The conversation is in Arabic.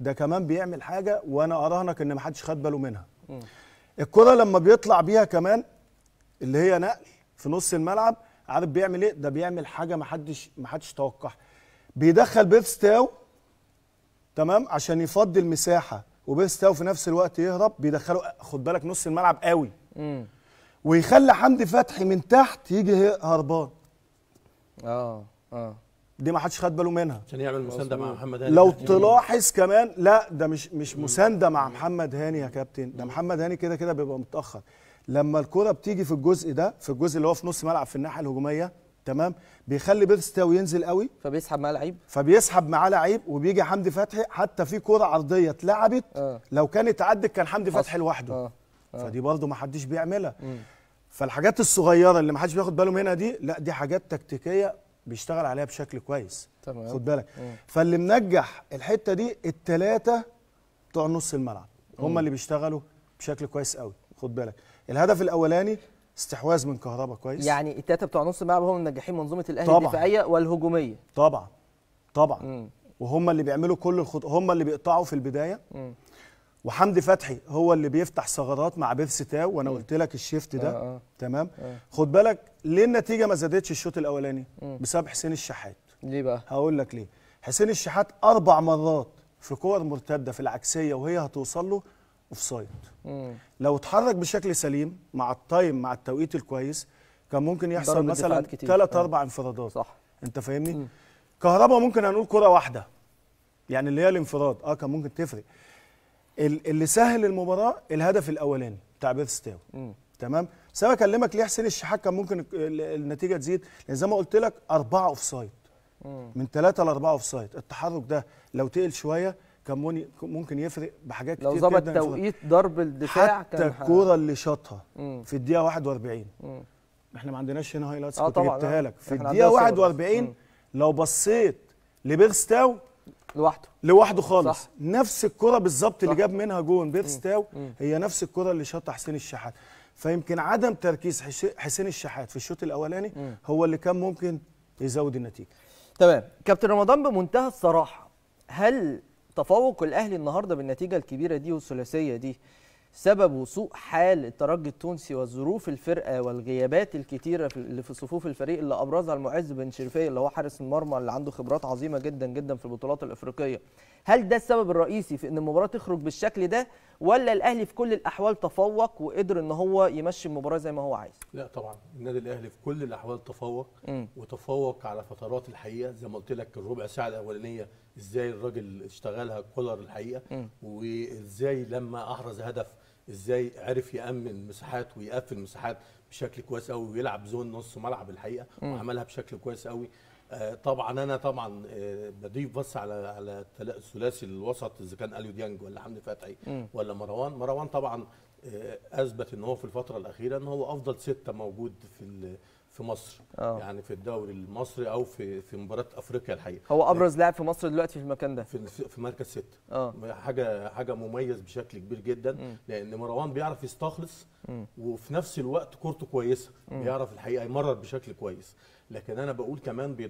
ده كمان بيعمل حاجه وانا اراهنك ان محدش خد باله منها الكره لما بيطلع بيها كمان اللي هي نقل في نص الملعب عارف بيعمل ايه ده بيعمل حاجه محدش محدش توقعها بيدخل بيرستاو تمام عشان يفضي المساحه وبيرستاو في نفس الوقت يهرب بيدخله خد بالك نص الملعب قوي ويخلي حمدي فتحي من تحت يجي هربان اه اه دي ما حدش خد باله منها عشان يعمل مسانده مع محمد هاني لو تلاحظ كمان لا ده مش مش مسانده مع محمد هاني يا كابتن ده محمد هاني كده كده بيبقى متاخر لما الكره بتيجي في الجزء ده في الجزء اللي هو في نص ملعب في الناحيه الهجوميه تمام بيخلي بيرستاو ينزل قوي فبيسحب معاه لعيب فبيسحب معاه لعيب وبيجي حمدي فتحي حتى في كره عرضيه اتلعبت آه. لو كانت عدت كان حمدي فتحي لوحده آه. آه. فدي برده ما حدش بيعملها مم. فالحاجات الصغيره اللي ما حدش بياخد باله منها دي لا دي حاجات تكتيكيه بيشتغل عليها بشكل كويس تمام خد بالك مم. فاللي منجح الحته دي الثلاثه بتوع نص الملعب هم اللي بيشتغلوا بشكل كويس قوي خد بالك الهدف الاولاني استحواذ من كهربا كويس يعني التلاته بتوع نص الملعب هم منجحين منظومه الاهلي الدفاعيه والهجوميه طبعا طبعا مم. وهم اللي بيعملوا كل الخط... هم اللي بيقطعوا في البدايه مم. وحمدي فتحي هو اللي بيفتح ثغرات مع بيف ستاو وانا قلت لك الشيفت ده آه آه. تمام آه. خد بالك ليه النتيجه ما زادتش الشوط الاولاني بسبب حسين الشحات ليه بقى هقول لك ليه حسين الشحات اربع مرات في كور مرتده في العكسيه وهي هتوصل له اوف سايد لو اتحرك بشكل سليم مع التايم مع التوقيت الكويس كان ممكن يحصل مثلا ثلاث آه. اربع انفرادات صح انت فاهمني كهربا ممكن هنقول كره واحده يعني اللي هي الانفراد اه كان ممكن تفرق اللي سهل المباراه الهدف الاولاني بتاع بيرستاو تمام بس انا بكلمك ليه حسين الشحات كان ممكن النتيجه تزيد لان زي ما قلت لك اربعه اوف سايد من ثلاثه لاربعه اوف سايد التحرك ده لو تقل شويه كان ممكن يفرق بحاجات كتير لو ظبط توقيت ضرب الدفاع حتى الكوره اللي شاطها في الدقيقه 41 مم. احنا ما عندناش هنا هايلايتس آه كنت جبتها آه. لك في الدقيقه 41 مم. لو بصيت لبيرستاو لوحده لوحده خالص صح. نفس الكره بالظبط اللي جاب منها جون بيرستاو هي نفس الكره اللي شاطها حسين الشحات فيمكن عدم تركيز حسين الشحات في الشوط الاولاني م. هو اللي كان ممكن يزود النتيجه تمام كابتن رمضان بمنتهى الصراحه هل تفوق الاهلي النهارده بالنتيجه الكبيره دي والثلاثيه دي سبب سوء حال الترجي التونسي وظروف الفرقه والغيابات الكتيره اللي في صفوف الفريق اللي ابرزها المعز بن شرفيه اللي هو حارس المرمى اللي عنده خبرات عظيمه جدا جدا في البطولات الافريقيه هل ده السبب الرئيسي في ان المباراه تخرج بالشكل ده ولا الاهلي في كل الاحوال تفوق وقدر ان هو يمشي المباراه زي ما هو عايز لا طبعا النادي الاهلي في كل الاحوال تفوق م. وتفوق على فترات الحقيقه زي ما قلت لك الربع ساعه الاولانيه ازاي الراجل اشتغلها كولر الحقيقه م. وازاي لما احرز هدف ازاي عرف يامن مساحات ويقفل مساحات بشكل كويس قوي ويلعب زون نص ملعب الحقيقه وعملها بشكل كويس قوي آه، طبعا انا طبعا آه، بضيف بس على على الثلاثي الوسط اذا كان اليو ديانج ولا حمدي فتحي ولا مروان مروان طبعا آه، اثبت ان هو في الفتره الاخيره ان هو افضل سته موجود في في مصر أوه. يعني في الدوري المصري او في في مباراه افريقيا الحقيقه هو ابرز لاعب في مصر دلوقتي في المكان ده في في مركز سته أوه. حاجه حاجه مميز بشكل كبير جدا م. لان مروان بيعرف يستخلص م. وفي نفس الوقت كورته كويسه م. بيعرف الحقيقه يمرر بشكل كويس لكن انا بقول كمان